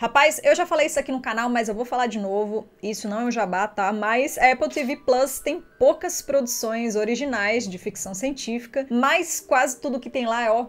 Rapaz, eu já falei isso aqui no canal, mas eu vou falar de novo. Isso não é um jabá, tá? Mas a Apple TV Plus tem poucas produções originais de ficção científica, mas quase tudo que tem lá é ó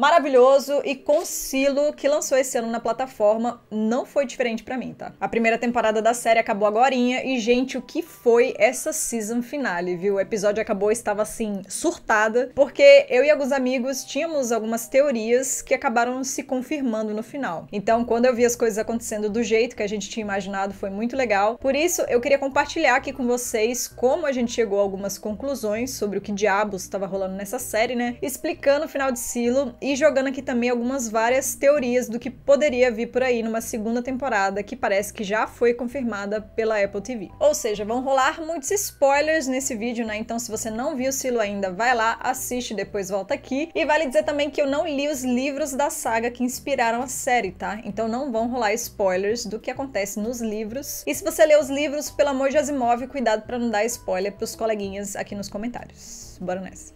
maravilhoso e Concilo, que lançou esse ano na plataforma, não foi diferente para mim, tá? A primeira temporada da série acabou agorinha e, gente, o que foi essa season finale, viu? O episódio acabou, estava assim, surtada, porque eu e alguns amigos tínhamos algumas teorias que acabaram se confirmando no final. Então, quando eu vi as coisas acontecendo do jeito que a gente tinha imaginado, foi muito legal. Por isso, eu queria compartilhar aqui com vocês como a gente chegou a algumas conclusões sobre o que diabos estava rolando nessa série, né? Explicando o final de Silo e e jogando aqui também algumas várias teorias do que poderia vir por aí numa segunda temporada que parece que já foi confirmada pela Apple TV. Ou seja, vão rolar muitos spoilers nesse vídeo, né? Então se você não viu o Silo ainda, vai lá, assiste, depois volta aqui. E vale dizer também que eu não li os livros da saga que inspiraram a série, tá? Então não vão rolar spoilers do que acontece nos livros. E se você lê os livros, pelo amor de Asimov, cuidado para não dar spoiler pros coleguinhas aqui nos comentários. Bora nessa!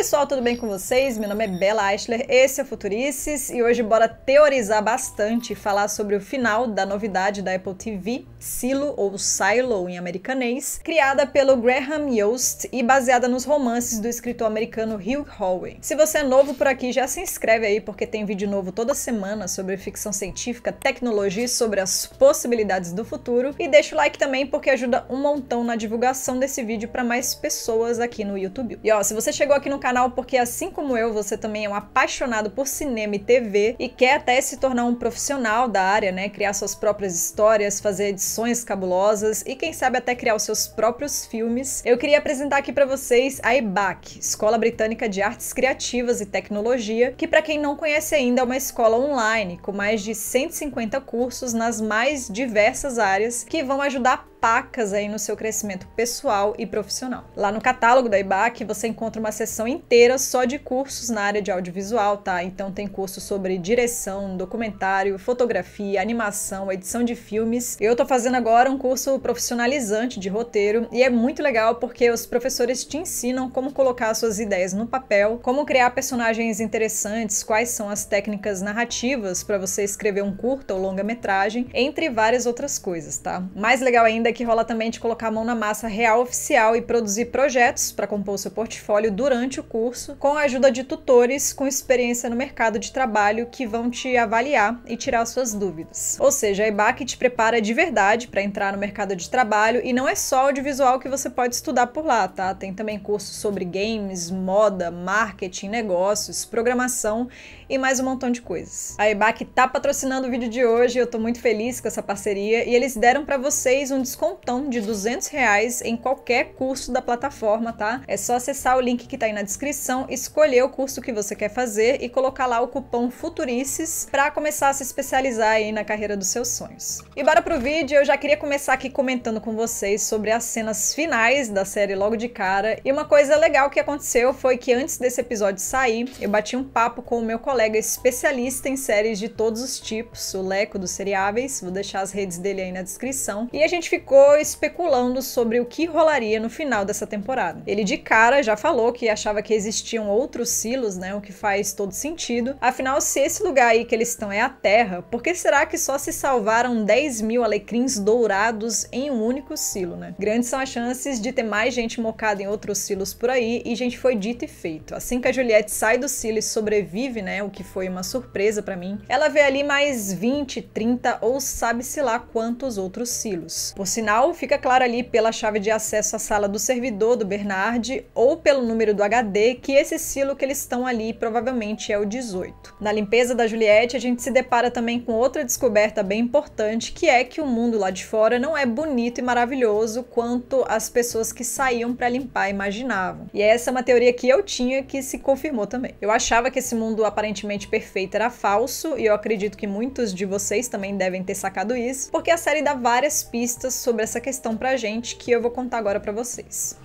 pessoal, tudo bem com vocês? Meu nome é Bela Eichler, esse é o Futurices e hoje bora teorizar bastante e falar sobre o final da novidade da Apple TV, Silo ou Silo em americanês, criada pelo Graham Yost e baseada nos romances do escritor americano Hugh Holloway. Se você é novo por aqui, já se inscreve aí porque tem vídeo novo toda semana sobre ficção científica, tecnologia e sobre as possibilidades do futuro e deixa o like também porque ajuda um montão na divulgação desse vídeo para mais pessoas aqui no YouTube. E ó, se você chegou aqui no canal canal porque, assim como eu, você também é um apaixonado por cinema e TV e quer até se tornar um profissional da área, né? Criar suas próprias histórias, fazer edições cabulosas e, quem sabe, até criar os seus próprios filmes. Eu queria apresentar aqui para vocês a EBAC, Escola Britânica de Artes Criativas e Tecnologia, que, para quem não conhece ainda, é uma escola online com mais de 150 cursos nas mais diversas áreas que vão ajudar pacas aí no seu crescimento pessoal e profissional. Lá no catálogo da IBAC você encontra uma seção inteira só de cursos na área de audiovisual, tá? Então tem curso sobre direção, documentário, fotografia, animação, edição de filmes. Eu tô fazendo agora um curso profissionalizante de roteiro e é muito legal porque os professores te ensinam como colocar suas ideias no papel, como criar personagens interessantes, quais são as técnicas narrativas para você escrever um curta ou longa metragem, entre várias outras coisas, tá? Mais legal ainda é que rola também de colocar a mão na massa real oficial e produzir projetos para compor seu portfólio durante o curso, com a ajuda de tutores com experiência no mercado de trabalho que vão te avaliar e tirar suas dúvidas. Ou seja, a EBAC te prepara de verdade para entrar no mercado de trabalho e não é só audiovisual que você pode estudar por lá, tá? Tem também cursos sobre games, moda, marketing, negócios, programação e mais um montão de coisas. A EBAC tá patrocinando o vídeo de hoje, eu tô muito feliz com essa parceria e eles deram para vocês um descontão de 200 reais em qualquer curso da plataforma, tá? É só acessar o link que tá aí na descrição, escolher o curso que você quer fazer e colocar lá o cupom Futurices para começar a se especializar aí na carreira dos seus sonhos. E bora pro vídeo, eu já queria começar aqui comentando com vocês sobre as cenas finais da série logo de cara. E uma coisa legal que aconteceu foi que antes desse episódio sair, eu bati um papo com o meu colega colega especialista em séries de todos os tipos, o Leco dos Seriáveis, vou deixar as redes dele aí na descrição, e a gente ficou especulando sobre o que rolaria no final dessa temporada. Ele de cara já falou que achava que existiam outros silos, né, o que faz todo sentido, afinal se esse lugar aí que eles estão é a Terra, por que será que só se salvaram 10 mil alecrins dourados em um único silo, né? Grandes são as chances de ter mais gente mocada em outros silos por aí, e gente foi dito e feito. Assim que a Juliette sai do silo e sobrevive, né, o que foi uma surpresa para mim, ela vê ali mais 20, 30 ou sabe-se lá quantos outros silos. Por sinal, fica claro ali pela chave de acesso à sala do servidor do Bernard ou pelo número do HD que esse silo que eles estão ali provavelmente é o 18. Na limpeza da Juliette, a gente se depara também com outra descoberta bem importante, que é que o mundo lá de fora não é bonito e maravilhoso quanto as pessoas que saíam para limpar imaginavam. E essa é uma teoria que eu tinha que se confirmou também. Eu achava que esse mundo aparentemente aparentemente era falso, e eu acredito que muitos de vocês também devem ter sacado isso, porque a série dá várias pistas sobre essa questão pra gente que eu vou contar agora para vocês.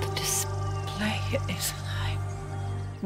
The display is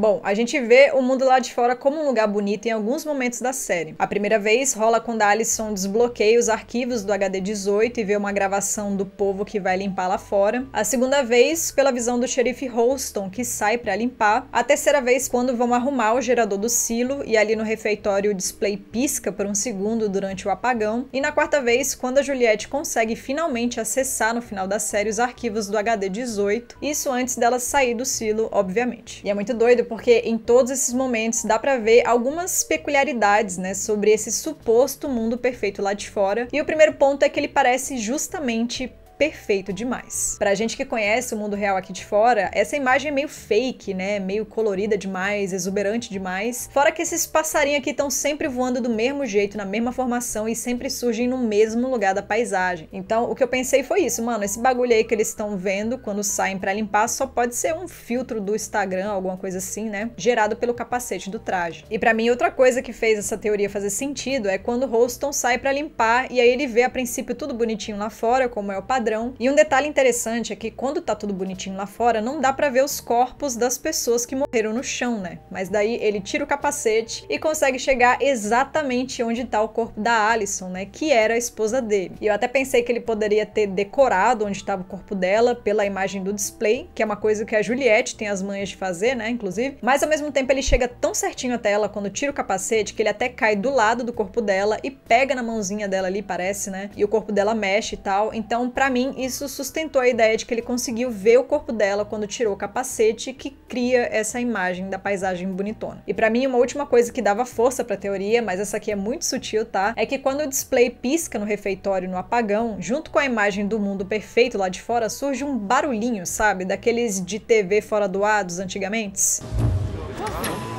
Bom, a gente vê o mundo lá de fora como um lugar bonito em alguns momentos da série. A primeira vez rola quando a Alison desbloqueia os arquivos do HD 18 e vê uma gravação do povo que vai limpar lá fora. A segunda vez, pela visão do xerife Holston, que sai para limpar. A terceira vez, quando vão arrumar o gerador do silo e ali no refeitório o display pisca por um segundo durante o apagão. E na quarta vez, quando a Juliette consegue finalmente acessar no final da série os arquivos do HD 18, isso antes dela sair do silo, obviamente. E é muito doido porque em todos esses momentos dá para ver algumas peculiaridades, né, sobre esse suposto mundo perfeito lá de fora. E o primeiro ponto é que ele parece justamente perfeito demais. Pra gente que conhece o mundo real aqui de fora, essa imagem é meio fake, né? Meio colorida demais, exuberante demais. Fora que esses passarinhos aqui estão sempre voando do mesmo jeito, na mesma formação e sempre surgem no mesmo lugar da paisagem. Então, o que eu pensei foi isso, mano, esse bagulho aí que eles estão vendo quando saem para limpar só pode ser um filtro do Instagram, alguma coisa assim, né? Gerado pelo capacete do traje. E para mim, outra coisa que fez essa teoria fazer sentido é quando o Holston sai para limpar e aí ele vê a princípio tudo bonitinho lá fora, como é o padrão padrão. E um detalhe interessante é que quando tá tudo bonitinho lá fora, não dá para ver os corpos das pessoas que morreram no chão, né? Mas daí ele tira o capacete e consegue chegar exatamente onde tá o corpo da Alison, né? Que era a esposa dele. E eu até pensei que ele poderia ter decorado onde estava o corpo dela pela imagem do display, que é uma coisa que a Juliette tem as manhas de fazer, né? Inclusive. Mas ao mesmo tempo ele chega tão certinho até ela quando tira o capacete que ele até cai do lado do corpo dela e pega na mãozinha dela ali, parece, né? E o corpo dela mexe e tal. Então, para mim, mim, isso sustentou a ideia de que ele conseguiu ver o corpo dela quando tirou o capacete, que cria essa imagem da paisagem bonitona. E para mim, uma última coisa que dava força para a teoria, mas essa aqui é muito sutil, tá? É que quando o display pisca no refeitório no apagão, junto com a imagem do mundo perfeito lá de fora, surge um barulhinho, sabe? Daqueles de TV fora doados antigamente. dos antigamente.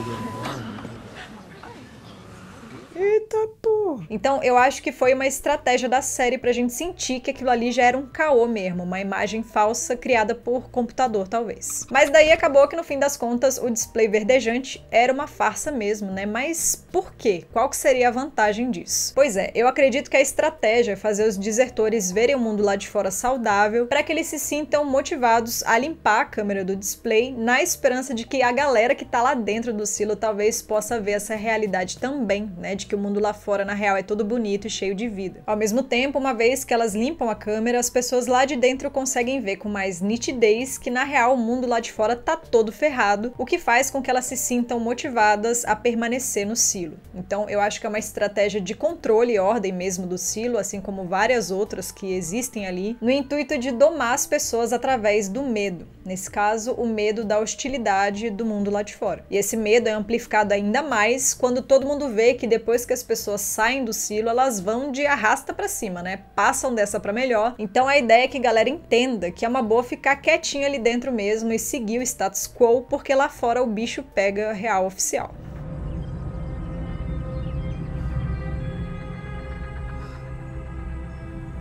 Então, eu acho que foi uma estratégia da série pra gente sentir que aquilo ali já era um caô mesmo, uma imagem falsa criada por computador, talvez. Mas daí acabou que, no fim das contas, o display verdejante era uma farsa mesmo, né? Mas por quê? Qual que seria a vantagem disso? Pois é, eu acredito que a estratégia é fazer os desertores verem o mundo lá de fora saudável para que eles se sintam motivados a limpar a câmera do display na esperança de que a galera que tá lá dentro do silo talvez possa ver essa realidade também, né? De que o mundo lá fora, na real é todo bonito e cheio de vida. Ao mesmo tempo, uma vez que elas limpam a câmera, as pessoas lá de dentro conseguem ver com mais nitidez que na real o mundo lá de fora tá todo ferrado, o que faz com que elas se sintam motivadas a permanecer no silo. Então, eu acho que é uma estratégia de controle e ordem mesmo do silo, assim como várias outras que existem ali, no intuito de domar as pessoas através do medo. Nesse caso, o medo da hostilidade do mundo lá de fora. E esse medo é amplificado ainda mais quando todo mundo vê que depois que as pessoas saem saem do silo, elas vão de arrasta para cima, né? Passam dessa para melhor. Então a ideia é que a galera entenda que é uma boa ficar quietinha ali dentro mesmo e seguir o status quo, porque lá fora o bicho pega real oficial.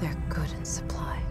They're good in supply.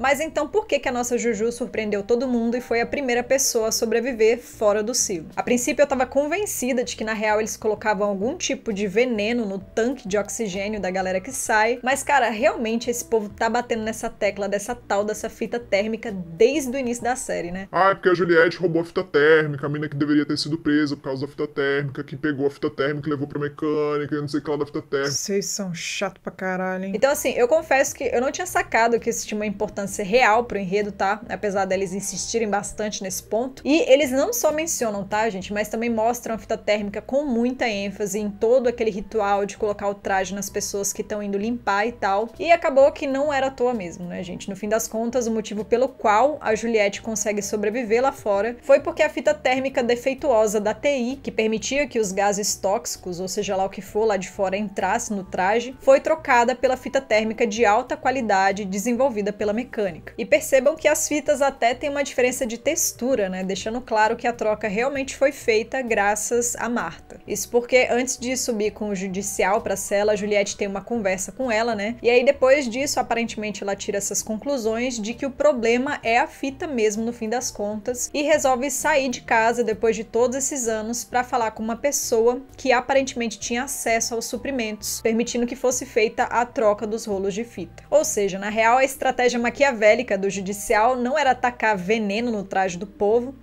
Mas então por que, que a nossa Juju surpreendeu todo mundo e foi a primeira pessoa a sobreviver fora do silo? A princípio eu estava convencida de que na real eles colocavam algum tipo de veneno no tanque de oxigênio da galera que sai, mas cara, realmente esse povo tá batendo nessa tecla dessa tal dessa fita térmica desde o início da série, né? Ah, é porque a Juliette roubou a fita térmica, a mina que deveria ter sido presa por causa da fita térmica, que pegou a fita térmica e levou pra mecânica, não sei o que lá da fita térmica. Vocês são chato pra caralho, hein? Então assim, eu confesso que eu não tinha sacado que isso tinha uma importância importância real pro enredo, tá? Apesar deles insistirem bastante nesse ponto. E eles não só mencionam, tá, gente, mas também mostram a fita térmica com muita ênfase em todo aquele ritual de colocar o traje nas pessoas que estão indo limpar e tal. E acabou que não era à toa mesmo, né, gente? No fim das contas, o motivo pelo qual a Juliette consegue sobreviver lá fora foi porque a fita térmica defeituosa da TI, que permitia que os gases tóxicos, ou seja lá o que for lá de fora, entrasse no traje, foi trocada pela fita térmica de alta qualidade desenvolvida pela mecânica mecânica. E percebam que as fitas até têm uma diferença de textura, né? Deixando claro que a troca realmente foi feita graças a Marta. Isso porque antes de subir com o judicial para a cela, a Juliette tem uma conversa com ela, né? E aí depois disso, aparentemente ela tira essas conclusões de que o problema é a fita mesmo no fim das contas e resolve sair de casa depois de todos esses anos para falar com uma pessoa que aparentemente tinha acesso aos suprimentos, permitindo que fosse feita a troca dos rolos de fita. Ou seja, na real a estratégia maqui maquiavélica do judicial não era atacar veneno no traje do povo,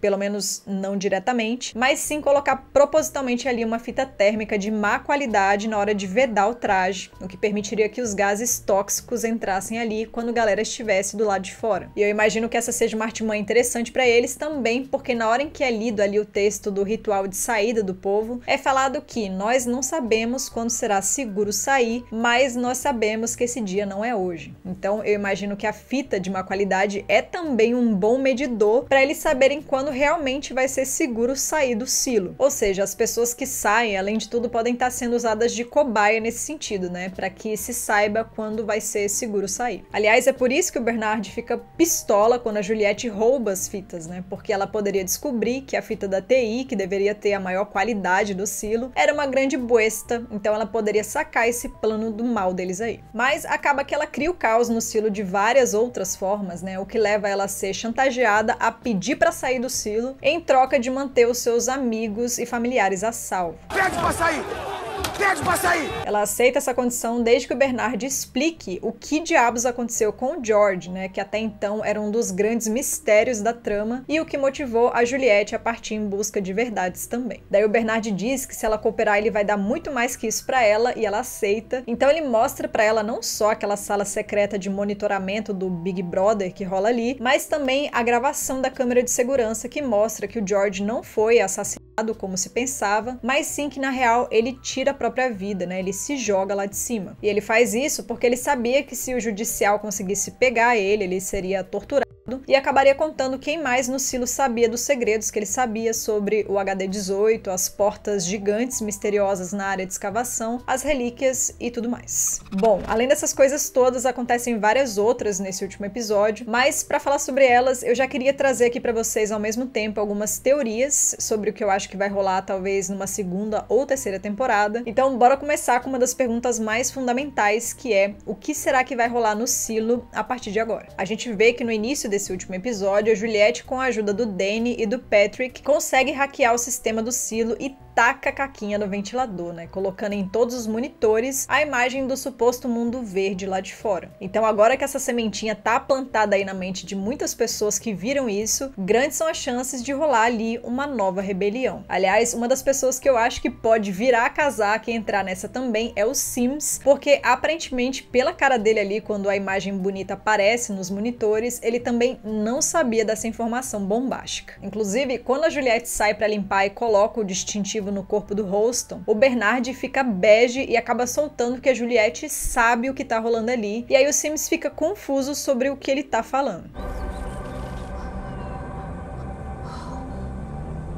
pelo menos não diretamente, mas sim colocar propositalmente ali uma fita térmica de má qualidade na hora de vedar o traje, o que permitiria que os gases tóxicos entrassem ali quando a galera estivesse do lado de fora. E eu imagino que essa seja uma artimanha interessante para eles também, porque na hora em que é lido ali o texto do ritual de saída do povo, é falado que nós não sabemos quando será seguro sair, mas nós sabemos que esse dia não é hoje. Então eu imagino que a fita de má qualidade é também um bom medidor para eles saberem quando realmente vai ser seguro sair do silo. Ou seja, as pessoas que saem, além de tudo, podem estar sendo usadas de cobaia nesse sentido, né? Para que se saiba quando vai ser seguro sair. Aliás, é por isso que o Bernard fica pistola quando a Juliette rouba as fitas, né? Porque ela poderia descobrir que a fita da TI, que deveria ter a maior qualidade do silo, era uma grande buesta, então ela poderia sacar esse plano do mal deles aí. Mas acaba que ela cria o caos no silo de várias outras formas, né? O que leva ela a ser chantageada a pedir para sair do silo em troca de manter os seus amigos e familiares a salvo. Pede pra sair! pede pra sair! Ela aceita essa condição desde que o Bernard explique o que diabos aconteceu com o George, né, que até então era um dos grandes mistérios da trama e o que motivou a Juliette a partir em busca de verdades também. Daí o Bernard diz que se ela cooperar, ele vai dar muito mais que isso para ela e ela aceita. Então ele mostra para ela não só aquela sala secreta de monitoramento do Big Brother que rola ali, mas também a gravação da câmera de segurança que mostra que o George não foi assassinado como se pensava, mas sim que na real ele tira a própria vida, né? Ele se joga lá de cima. E ele faz isso porque ele sabia que se o judicial conseguisse pegar ele, ele seria torturado e acabaria contando quem mais no silo sabia dos segredos que ele sabia sobre o HD-18, as portas gigantes misteriosas na área de escavação, as relíquias e tudo mais. Bom, além dessas coisas todas, acontecem várias outras nesse último episódio, mas para falar sobre elas, eu já queria trazer aqui para vocês ao mesmo tempo algumas teorias sobre o que eu acho que vai rolar talvez numa segunda ou terceira temporada. Então, bora começar com uma das perguntas mais fundamentais, que é o que será que vai rolar no silo a partir de agora? A gente vê que no início desse último episódio, a Juliette, com a ajuda do Danny e do Patrick, consegue hackear o sistema do silo e taca a caquinha no ventilador, né? Colocando em todos os monitores a imagem do suposto mundo verde lá de fora. Então, agora que essa sementinha tá plantada aí na mente de muitas pessoas que viram isso, grandes são as chances de rolar ali uma nova rebelião. Aliás, uma das pessoas que eu acho que pode virar a casaca e entrar nessa também é o Sims, porque aparentemente, pela cara dele ali, quando a imagem bonita aparece nos monitores, ele também não sabia dessa informação bombástica. Inclusive, quando a Juliette sai para limpar e coloca o distintivo no corpo do Holston, o Bernard fica bege e acaba soltando que a Juliette sabe o que tá rolando ali, e aí o Sims fica confuso sobre o que ele tá falando.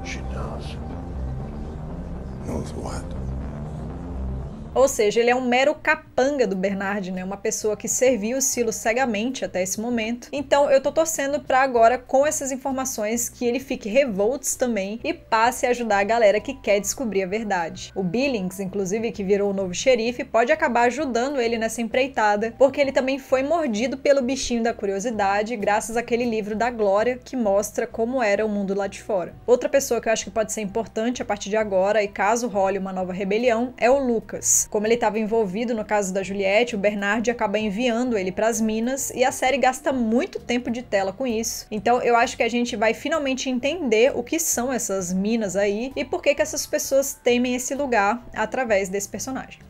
She knows. Knows what? Ou seja, ele é um mero capanga do Bernard, né? Uma pessoa que serviu o Silo cegamente até esse momento. Então eu tô torcendo para agora, com essas informações, que ele fique revoltos também e passe a ajudar a galera que quer descobrir a verdade. O Billings, inclusive, que virou o novo xerife, pode acabar ajudando ele nessa empreitada, porque ele também foi mordido pelo bichinho da curiosidade, graças àquele livro da Glória que mostra como era o mundo lá de fora. Outra pessoa que eu acho que pode ser importante a partir de agora, e caso role uma nova rebelião, é o Lucas. Como ele estava envolvido no caso da Juliette, o Bernard acaba enviando ele para as Minas e a série gasta muito tempo de tela com isso. Então eu acho que a gente vai finalmente entender o que são essas minas aí e por que que essas pessoas temem esse lugar através desse personagem.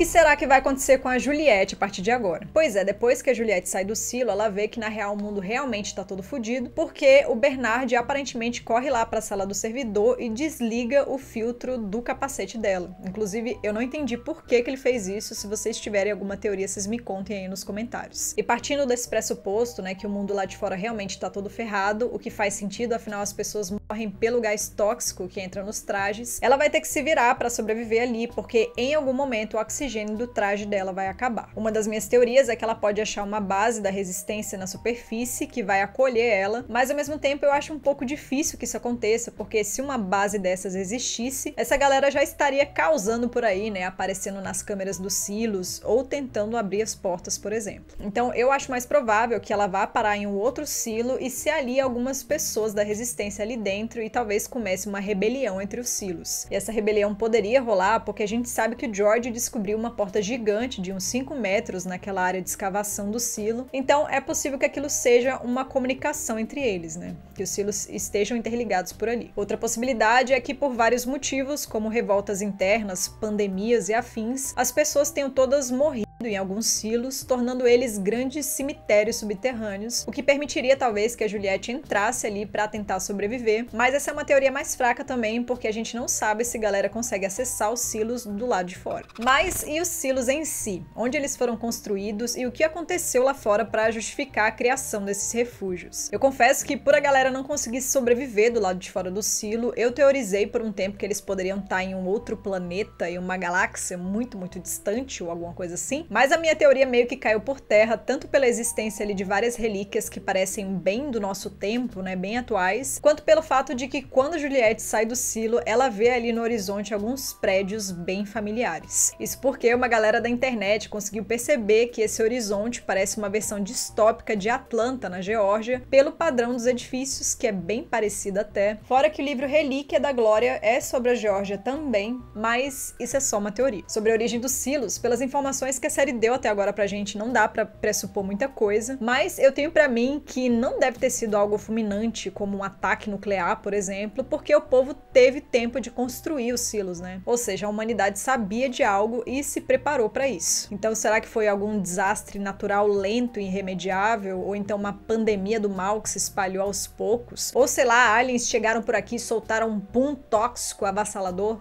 que será que vai acontecer com a Juliette a partir de agora? Pois é, depois que a Juliette sai do silo, ela vê que na real o mundo realmente tá todo fodido, porque o Bernard aparentemente corre lá para a sala do servidor e desliga o filtro do capacete dela. Inclusive, eu não entendi por que, que ele fez isso. Se vocês tiverem alguma teoria, vocês me contem aí nos comentários. E partindo desse pressuposto, né, que o mundo lá de fora realmente tá todo ferrado, o que faz sentido, afinal as pessoas morrem pelo gás tóxico que entra nos trajes, ela vai ter que se virar para sobreviver ali, porque em algum momento o oxigênio higiene do traje dela vai acabar. Uma das minhas teorias é que ela pode achar uma base da resistência na superfície que vai acolher ela, mas ao mesmo tempo eu acho um pouco difícil que isso aconteça, porque se uma base dessas existisse, essa galera já estaria causando por aí, né, aparecendo nas câmeras dos silos ou tentando abrir as portas, por exemplo. Então eu acho mais provável que ela vá parar em um outro silo e se ali algumas pessoas da resistência ali dentro e talvez comece uma rebelião entre os silos. E essa rebelião poderia rolar porque a gente sabe que o George descobriu uma porta gigante de uns 5 metros naquela área de escavação do silo. Então é possível que aquilo seja uma comunicação entre eles, né? Que os silos estejam interligados por ali. Outra possibilidade é que por vários motivos, como revoltas internas, pandemias e afins, as pessoas tenham todas morrido em alguns silos, tornando eles grandes cemitérios subterrâneos, o que permitiria talvez que a Juliette entrasse ali para tentar sobreviver. Mas essa é uma teoria mais fraca também, porque a gente não sabe se a galera consegue acessar os silos do lado de fora. Mas e os silos em si? Onde eles foram construídos e o que aconteceu lá fora para justificar a criação desses refúgios? Eu confesso que por a galera não conseguir sobreviver do lado de fora do silo, eu teorizei por um tempo que eles poderiam estar tá em um outro planeta, em uma galáxia muito, muito distante ou alguma coisa assim, mas a minha teoria meio que caiu por terra, tanto pela existência ali de várias relíquias que parecem bem do nosso tempo, né, bem atuais, quanto pelo fato de que quando Juliette sai do silo, ela vê ali no horizonte alguns prédios bem familiares. Isso porque uma galera da internet conseguiu perceber que esse horizonte parece uma versão distópica de Atlanta, na Geórgia, pelo padrão dos edifícios, que é bem parecido até. Fora que o livro Relíquia da Glória é sobre a Geórgia também, mas isso é só uma teoria. Sobre a origem dos silos, pelas informações que essa série deu até agora pra gente, não dá para pressupor muita coisa, mas eu tenho para mim que não deve ter sido algo fulminante, como um ataque nuclear, por exemplo, porque o povo teve tempo de construir os silos, né? Ou seja, a humanidade sabia de algo e se preparou para isso. Então, será que foi algum desastre natural lento e irremediável, ou então uma pandemia do mal que se espalhou aos poucos? Ou sei lá, aliens chegaram por aqui e soltaram um pum tóxico avassalador?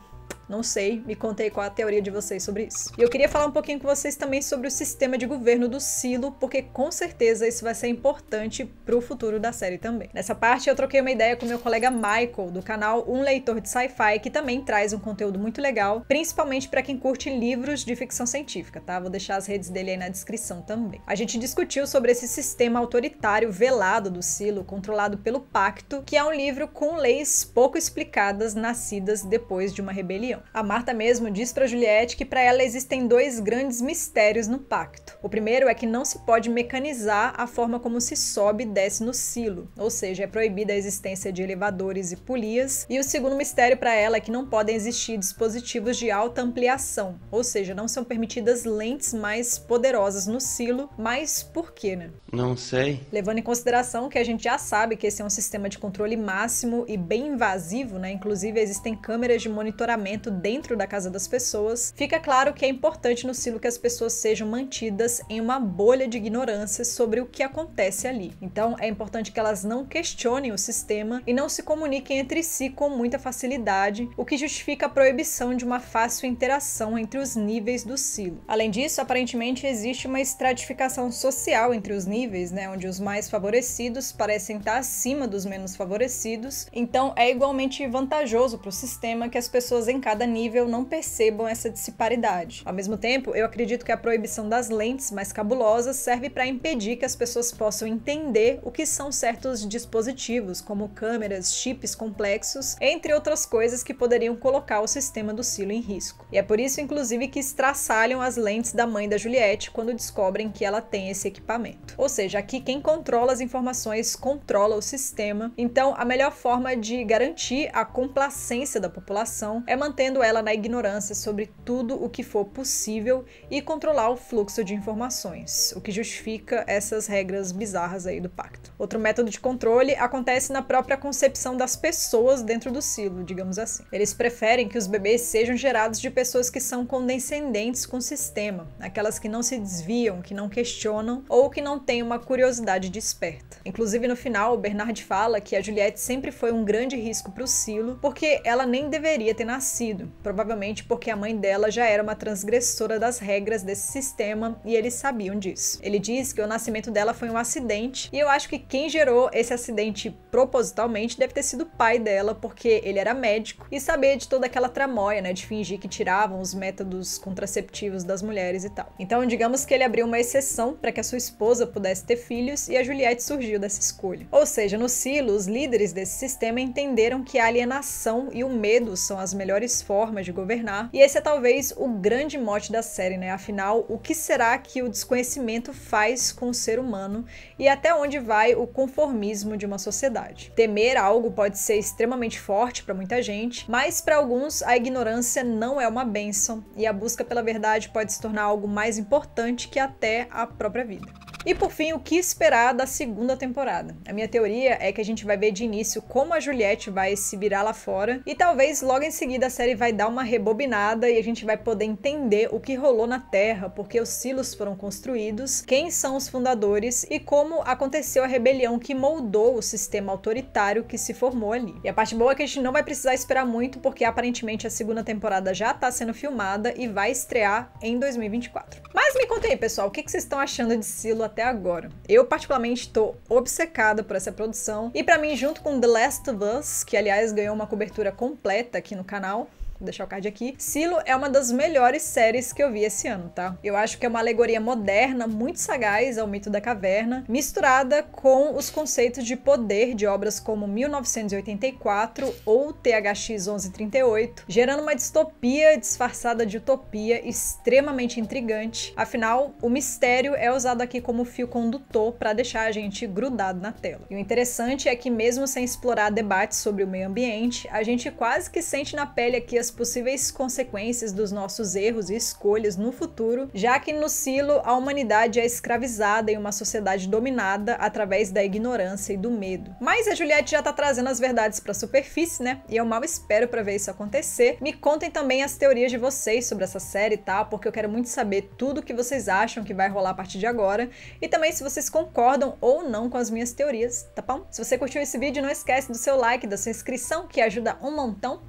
Não sei, me contei qual a teoria de vocês sobre isso. E eu queria falar um pouquinho com vocês também sobre o sistema de governo do Silo, porque com certeza isso vai ser importante pro futuro da série também. Nessa parte eu troquei uma ideia com meu colega Michael, do canal Um Leitor de Sci-Fi, que também traz um conteúdo muito legal, principalmente para quem curte livros de ficção científica, tá? Vou deixar as redes dele aí na descrição também. A gente discutiu sobre esse sistema autoritário velado do Silo, controlado pelo Pacto, que é um livro com leis pouco explicadas nascidas depois de uma rebelião. A Marta mesmo diz para Juliette que para ela existem dois grandes mistérios no pacto. O primeiro é que não se pode mecanizar a forma como se sobe e desce no silo, ou seja, é proibida a existência de elevadores e polias. E o segundo mistério para ela é que não podem existir dispositivos de alta ampliação, ou seja, não são permitidas lentes mais poderosas no silo, mas por quê, né? Não sei. Levando em consideração que a gente já sabe que esse é um sistema de controle máximo e bem invasivo, né? Inclusive existem câmeras de monitoramento dentro da casa das pessoas, fica claro que é importante no silo que as pessoas sejam mantidas em uma bolha de ignorância sobre o que acontece ali. Então é importante que elas não questionem o sistema e não se comuniquem entre si com muita facilidade, o que justifica a proibição de uma fácil interação entre os níveis do silo. Além disso, aparentemente existe uma estratificação social entre os níveis, né, onde os mais favorecidos parecem estar acima dos menos favorecidos, então é igualmente vantajoso para o sistema que as pessoas em cada cada nível não percebam essa disparidade. Ao mesmo tempo, eu acredito que a proibição das lentes mais cabulosas serve para impedir que as pessoas possam entender o que são certos dispositivos, como câmeras, chips complexos, entre outras coisas que poderiam colocar o sistema do silo em risco. E é por isso, inclusive, que estraçalham as lentes da mãe da Juliette quando descobrem que ela tem esse equipamento. Ou seja, aqui quem controla as informações controla o sistema, então a melhor forma de garantir a complacência da população é manter mantendo ela na ignorância sobre tudo o que for possível e controlar o fluxo de informações, o que justifica essas regras bizarras aí do pacto. Outro método de controle acontece na própria concepção das pessoas dentro do silo, digamos assim. Eles preferem que os bebês sejam gerados de pessoas que são condescendentes com o sistema, aquelas que não se desviam, que não questionam ou que não têm uma curiosidade desperta. Inclusive no final, Bernard fala que a Juliette sempre foi um grande risco para o silo, porque ela nem deveria ter nascido provavelmente porque a mãe dela já era uma transgressora das regras desse sistema e eles sabiam disso. Ele diz que o nascimento dela foi um acidente e eu acho que quem gerou esse acidente propositalmente deve ter sido o pai dela, porque ele era médico e sabia de toda aquela tramóia, né, de fingir que tiravam os métodos contraceptivos das mulheres e tal. Então, digamos que ele abriu uma exceção para que a sua esposa pudesse ter filhos e a Juliette surgiu dessa escolha. Ou seja, no Silo, os líderes desse sistema entenderam que a alienação e o medo são as melhores formas de governar. E esse é talvez o grande mote da série, né? Afinal, o que será que o desconhecimento faz com o ser humano e até onde vai o conformismo de uma sociedade? Temer algo pode ser extremamente forte para muita gente, mas para alguns a ignorância não é uma bênção e a busca pela verdade pode se tornar algo mais importante que até a própria vida. E por fim, o que esperar da segunda temporada? A minha teoria é que a gente vai ver de início como a Juliette vai se virar lá fora e talvez logo em seguida a série vai dar uma rebobinada e a gente vai poder entender o que rolou na Terra, porque os silos foram construídos, quem são os fundadores e como aconteceu a rebelião que moldou o sistema autoritário que se formou ali. E a parte boa é que a gente não vai precisar esperar muito, porque aparentemente a segunda temporada já está sendo filmada e vai estrear em 2024. Mas me conta aí, pessoal, o que, que vocês estão achando de Silo até agora. Eu, particularmente, estou obcecada por essa produção, e para mim, junto com The Last of Us, que aliás ganhou uma cobertura completa aqui no canal, vou deixar o card aqui. Silo é uma das melhores séries que eu vi esse ano, tá? Eu acho que é uma alegoria moderna, muito sagaz ao mito da caverna, misturada com os conceitos de poder de obras como 1984 ou THX 1138, gerando uma distopia disfarçada de utopia extremamente intrigante. Afinal, o mistério é usado aqui como fio condutor para deixar a gente grudado na tela. E o interessante é que mesmo sem explorar debates sobre o meio ambiente, a gente quase que sente na pele aqui as as possíveis consequências dos nossos erros e escolhas no futuro, já que no silo a humanidade é escravizada em uma sociedade dominada através da ignorância e do medo. Mas a Juliette já tá trazendo as verdades para a superfície, né? E eu mal espero para ver isso acontecer. Me contem também as teorias de vocês sobre essa série e tá? tal, porque eu quero muito saber tudo que vocês acham que vai rolar a partir de agora e também se vocês concordam ou não com as minhas teorias, tá bom? Se você curtiu esse vídeo, não esquece do seu like, da sua inscrição, que ajuda um montão.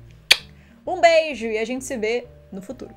Um beijo e a gente se vê no futuro.